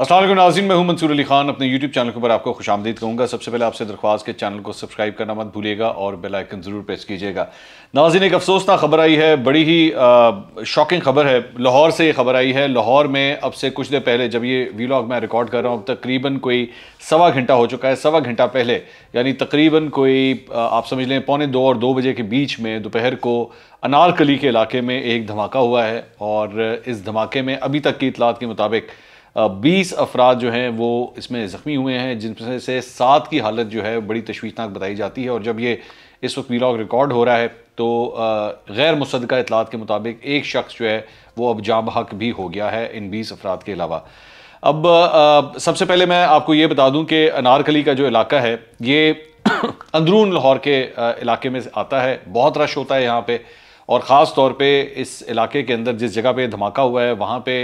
असल नाजीन मैं हूं मंसूर अली खान अपने यूट्यूब चैनल के ऊपर आपको खुश आमदीद कहूँगा सबसे पहले आपसे दरख्वास्त के चैनल को सब्सक्राइब करना मत भूलिएगा और बेल आइकन ज़रूर प्रेस कीजिएगा नाजीन एक अफसोसना खबर आई है बड़ी ही शॉकिंग खबर है लाहौर से ये खबर आई है लाहौर में अब से कुछ देर पहले जब ये वीलॉग मैं रिकॉर्ड कर रहा हूँ तकरीबन कोई सवा घंटा हो चुका है सवा घंटा पहले यानी तकरीबन कोई आप समझ लें पौने दो और दो बजे के बीच में दोपहर को अनारकली के इलाके में एक धमाका हुआ है और इस धमाके में अभी तक की इतलात के मुताबिक बीस अफराद जो हैं वो इसमें ज़ख्मी हुए हैं जिनमें से सात की हालत जो है बड़ी तशवीशनाक बताई जाती है और जब ये इस वक्त वीलॉग रिकॉर्ड हो रहा है तो गैर मुसदा इतलात के मुताबिक एक शख्स जो है वो अब जाम हक भी हो गया है इन बीस अफराद के अलावा अब सबसे पहले मैं आपको ये बता दूँ कि अनारकली का जो इलाका है ये अंदरून लाहौर के इलाके में आता है बहुत रश होता है यहाँ पर और ख़ास तौर पे इस इलाके के अंदर जिस जगह पे धमाका हुआ है वहाँ पे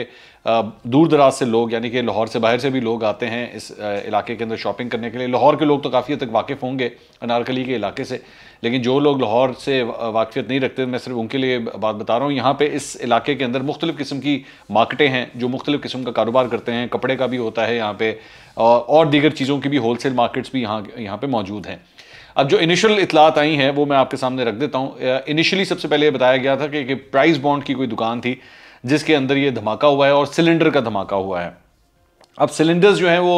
दूर दराज से लोग यानी कि लाहौर से बाहर से भी लोग आते हैं इस इलाके के अंदर शॉपिंग करने के लिए लाहौर के लोग तो काफ़ी हद तक वाकिफ़ होंगे अनारकली के इलाके से लेकिन जो लोग लाहौर से वाकफियत नहीं रखते मैं सिर्फ उनके लिए बात बता रहा हूँ यहाँ पे इस इलाके के अंदर मुख्तलिफ़ किस्म की मार्केटें हैं जो मुख्तलिफ़ किस्म का कारोबार करते हैं कपड़े का भी होता है यहाँ पर और दीगर चीज़ों की भी होल सेल मार्केट्स भी यहाँ यहाँ पर मौजूद हैं अब जो इनिशियल इतलात आई हैं वो मैं आपके सामने रख देता हूँ इनिशियली सबसे पहले बताया गया था कि, कि प्राइस बॉन्ड की कोई दुकान थी जिसके अंदर ये धमाका हुआ है और सिलेंडर का धमाका हुआ है अब सिलेंडर्स जो हैं वो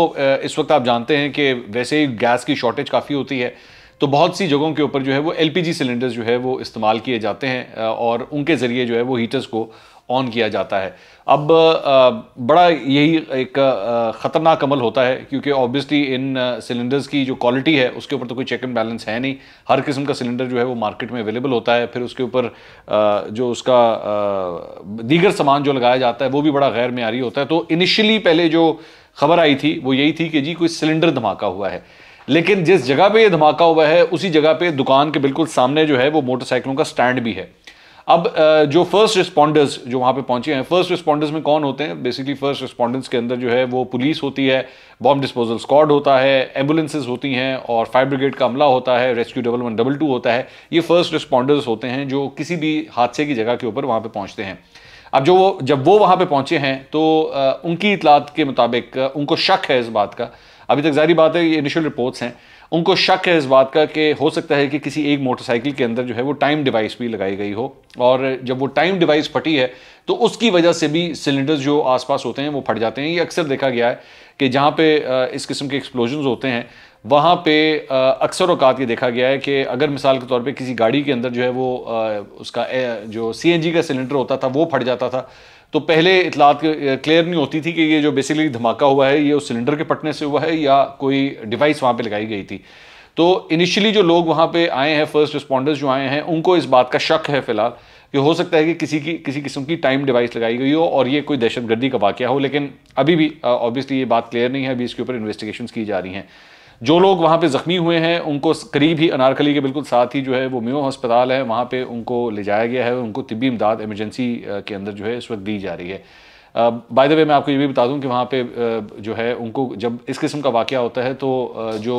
इस वक्त आप जानते हैं कि वैसे ही गैस की शॉर्टेज काफ़ी होती है तो बहुत सी जगहों के ऊपर जो है वो एलपीजी सिलेंडर्स जो है वो इस्तेमाल किए जाते हैं और उनके ज़रिए जो है वो हीटर्स को ऑन किया जाता है अब बड़ा यही एक ख़तरनाक अमल होता है क्योंकि ऑब्वियसली इन सिलेंडर्स की जो क्वालिटी है उसके ऊपर तो कोई चेक एंड बैलेंस है नहीं हर किस्म का सिलेंडर जो है वो मार्केट में अवेलेबल होता है फिर उसके ऊपर जो उसका दीगर सामान जो लगाया जाता है वो भी बड़ा गैर मैारी होता है तो इनिशियली पहले जो खबर आई थी वो यही थी कि जी कोई सिलेंडर धमाका हुआ है लेकिन जिस जगह पे ये धमाका हुआ है उसी जगह पे दुकान के बिल्कुल सामने जो है वो मोटरसाइकिलों का स्टैंड भी है अब जो फर्स्ट रिस्पॉन्डर्स जो वहाँ पे पहुँचे हैं फर्स्ट रिस्पॉन्डर्स में कौन होते हैं बेसिकली फर्स्ट रिस्पॉन्डर्स के अंदर जो है वो पुलिस होती है बॉम्ब डिस्पोजल स्क्वाड होता है एम्बुलेंसेज होती हैं और फायर ब्रिगेड का अमला होता है rescue double one double two होता है ये फर्स्ट रिस्पॉन्डर्स होते हैं जो किसी भी हादसे की जगह के ऊपर वहाँ पर पहुँचते हैं अब जो वो जब वो वहाँ पर पहुँचे हैं तो उनकी इतलात के मुताबिक उनको शक है इस बात का अभी तक जारी बात है ये इनिशियल रिपोर्ट्स हैं उनको शक है इस बात का कि हो सकता है कि किसी एक मोटरसाइकिल के अंदर जो है वो टाइम डिवाइस भी लगाई गई हो और जब वो टाइम डिवाइस फटी है तो उसकी वजह से भी सिलेंडर्स जो आसपास होते हैं वो फट जाते हैं ये अक्सर देखा गया है कि जहाँ पे इस किस्म के एक्सप्लोजन होते हैं वहाँ पे अक्सर अवकात ये देखा गया है कि अगर मिसाल के तौर पे किसी गाड़ी के अंदर जो है वो आ, उसका ए, जो सी का सिलेंडर होता था वो फट जाता था तो पहले इतलात क्लियर नहीं होती थी कि ये जो बेसिकली धमाका हुआ है ये उस सिलेंडर के फटने से हुआ है या कोई डिवाइस वहाँ पर लगाई गई थी तो इनिशियली जो लोग वहाँ पर आए हैं फर्स्ट रिस्पॉन्डर्स जो आए हैं उनको इस बात का शक है फिलहाल कि हो सकता है कि किसी की किसी किस्म की टाइम डिवाइस लगाई गई हो और ये कोई दहशतगर्दी का वाक़ हो लेकिन अभी भी ऑब्वियसली ये बात क्लियर नहीं है अभी इसके ऊपर इन्वेस्टिगेशन की जा रही हैं जो लोग वहाँ पे ज़ख्मी हुए हैं उनको करीब ही अनारकली के बिल्कुल साथ ही जो है वो मेो हस्पताल है वहाँ पे उनको ले जाया गया है उनको तिबी इमदाद एमरजेंसी के अंदर जो है इस वक्त दी जा रही है बाय द वे मैं आपको ये भी बता दूं कि वहाँ पे जो है उनको जब इस किस्म का वाक़ होता है तो जो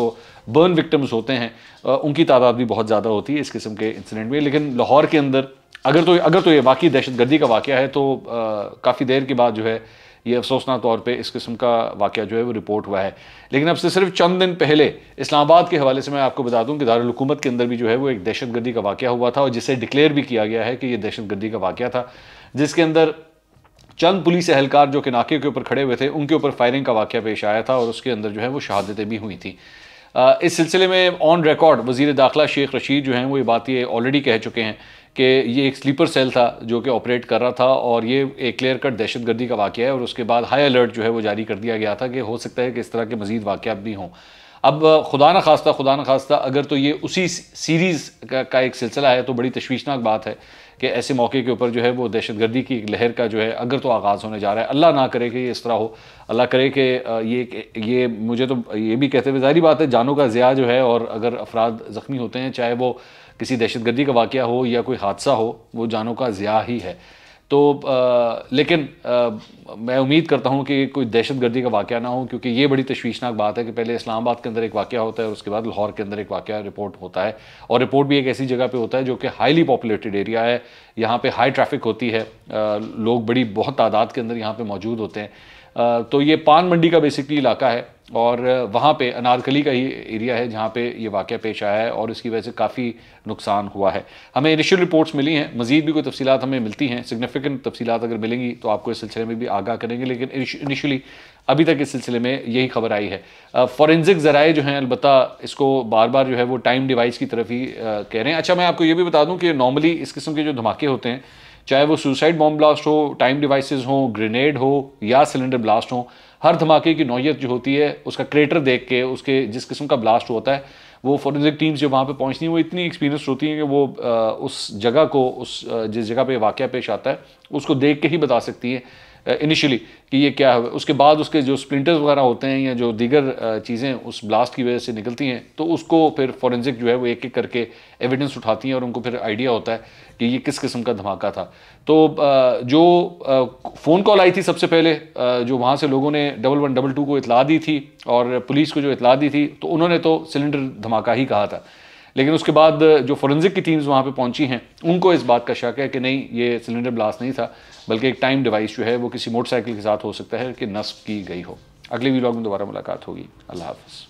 बर्न विक्टम्स होते हैं उनकी तादाद भी बहुत ज़्यादा होती है इस किस्म के इंसिडेंट में लेकिन लाहौर के अंदर अगर तो अगर तो ये वाकई दहशतगर्दी का वाक़ है तो काफ़ी देर के बाद जो है ये अफसोसना तौर पर इस किस्म का वाक़ जो है वो रिपोर्ट हुआ है लेकिन अब से सिर्फ चंद दिन पहले इस्लामाबाद के हवाले से मैं आपको बता दूँ कि दारकूमत के अंदर भी जो है वो एक दहशत गर्दी का वाक़ हुआ था और जिसे डिक्लेयर भी किया गया है कि ये दहशत गर्दी का वाक़ था जिसके अंदर चंद पुलिस एहलकार जो कि नाके के ऊपर खड़े हुए थे उनके ऊपर फायरिंग का वाक़ पेश आया था और उसके अंदर जो है वो शहादतें भी हुई थी इस सिलसिले में ऑन रिकॉर्ड वजीर दाखिला शेख रशीद जो हैं वो ये बात ये ऑलरेडी कह चुके हैं कि ये एक स्लीपर सेल था जो कि ऑपरेट कर रहा था और ये एक क्लियर कट दहशत गर्दी का वाक़ है और उसके बाद हाई अलर्ट जो है वो जारी कर दिया गया था कि हो सकता है कि इस तरह के मजीद वाक़ भी हों अब खुदा न खास्ता खुदा न खास्ता अगर तो ये उसी सीरीज़ का, का एक सिलसिला है तो बड़ी तशवीशनाक बात है कि ऐसे मौके के ऊपर जो है वो दहशतगर्दी की लहर का जो है अगर तो आगाज़ होने जा रहा है अल्लाह ना करे कि ये इस तरह हो अल्लाह करे कि ये ये मुझे तो ये भी कहते हुए जारी बात है जानों का ज़िया जो है और अगर अफराद ज़ख्मी होते हैं चाहे वो किसी दहशतगर्दी का वाक़ हो या कोई हादसा हो वो जानों का ज़िया ही है तो आ, लेकिन आ, मैं उम्मीद करता हूँ कि कोई दहशत गर्दी का वाक़ ना हो क्योंकि ये बड़ी तशवीशनाक बात है कि पहले इस्लामाबाद के अंदर एक वाक़ होता है और उसके बाद लाहौर के अंदर एक वाक़ रिपोर्ट होता है और रिपोर्ट भी एक ऐसी जगह पे होता है जो कि हाईली पॉपुलेटेड एरिया है यहाँ पे हाई ट्रैफिक होती है आ, लोग बड़ी बहुत तादाद के अंदर यहाँ पर मौजूद होते हैं तो ये पान मंडी का बेसिकली इलाका है और वहाँ पे अनारकली का ही एरिया है जहाँ पे ये वाक़ पेश आया है और इसकी वजह से काफ़ी नुकसान हुआ है हमें इनिशियल रिपोर्ट्स मिली हैं मजीद भी कोई तफसीत हमें मिलती हैं सिग्निफिकेंट तफसीत अगर मिलेंगी तो आपको इस सिलसिले में भी आगाह करेंगे लेकिन इनिशियली अभी तक इस सिलसिले में यही खबर आई है फॉरेंसिक ज़राए जो हैं अलबत् इसको बार बार जो है वो टाइम डिवाइस की तरफ ही कह रहे हैं अच्छा मैं आपको ये भी बता दूँ कि नॉर्मली इस किस्म के जो धमाके होते हैं चाहे वो सुसाइड बॉम्ब ब्लास्ट हो टाइम डिवाइसेस हो ग्रेनेड हो या सिलेंडर ब्लास्ट हो हर धमाके की नौीयत जो होती है उसका क्रेटर देख के उसके जिस किस्म का ब्लास्ट होता है वो फॉरेंसिक टीम्स जो वहाँ पे पहुँचती हैं वो इतनी एक्सपीरियंस होती हैं कि वो आ, उस जगह को उस जिस जगह पे वाक़ पेश आता है उसको देख के ही बता सकती है इनिशियली uh, कि ये क्या है उसके बाद उसके जो स्प्लिंटर्स वगैरह होते हैं या जो दीगर uh, चीज़ें उस ब्लास्ट की वजह से निकलती हैं तो उसको फिर फॉरेंसिक जो है वो एक एक करके एविडेंस उठाती हैं और उनको फिर आइडिया होता है कि ये किस किस्म का धमाका था तो uh, जो फ़ोन कॉल आई थी सबसे पहले जो वहाँ से लोगों ने डबल वन डबल टू को इतला दी थी और पुलिस को जो इतला दी थी तो उन्होंने तो सिलेंडर धमाका ही कहा था लेकिन उसके बाद जो फोरेंसिक की टीम्स वहाँ पे पहुँची हैं उनको इस बात का शक है कि नहीं ये सिलेंडर ब्लास्ट नहीं था बल्कि एक टाइम डिवाइस जो है वो किसी मोटरसाइकिल के साथ हो सकता है कि नस्ब की गई हो अगले वीलॉग में दोबारा मुलाकात होगी अल्लाह हाफ़